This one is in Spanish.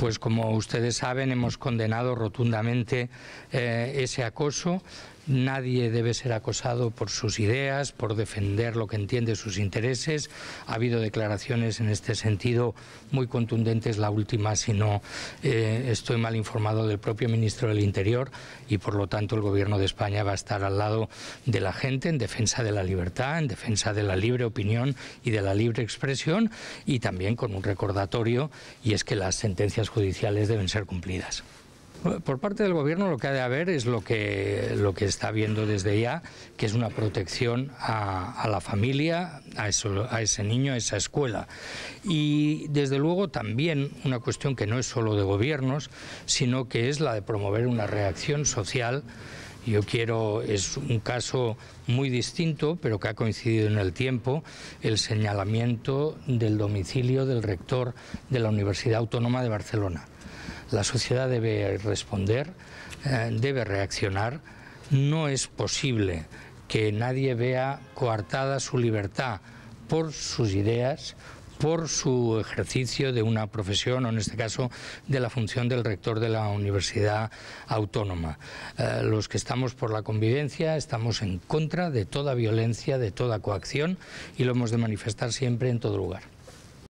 Pues como ustedes saben, hemos condenado rotundamente eh, ese acoso Nadie debe ser acosado por sus ideas, por defender lo que entiende sus intereses. Ha habido declaraciones en este sentido muy contundentes, la última, si no eh, estoy mal informado, del propio ministro del Interior y por lo tanto el Gobierno de España va a estar al lado de la gente en defensa de la libertad, en defensa de la libre opinión y de la libre expresión y también con un recordatorio y es que las sentencias judiciales deben ser cumplidas. Por parte del gobierno lo que ha de haber es lo que, lo que está viendo desde ya, que es una protección a, la familia, a, a, ese niño, a esa escuela. Y desde luego también una cuestión que no es solo de gobiernos, sino que es la de promover una reacción social. Yo quiero, es un caso muy distinto, pero que ha coincidido en el tiempo, el señalamiento del domicilio del rector de la Universidad Autónoma de Barcelona la sociedad debe responder, eh, debe reaccionar. No es posible que nadie vea coartada su libertad por sus ideas, por su ejercicio de una profesión o en este caso de la función del rector de la universidad autónoma. Eh, los que estamos por la convivencia estamos en contra de toda violencia, de toda coacción y lo hemos de manifestar siempre en todo lugar.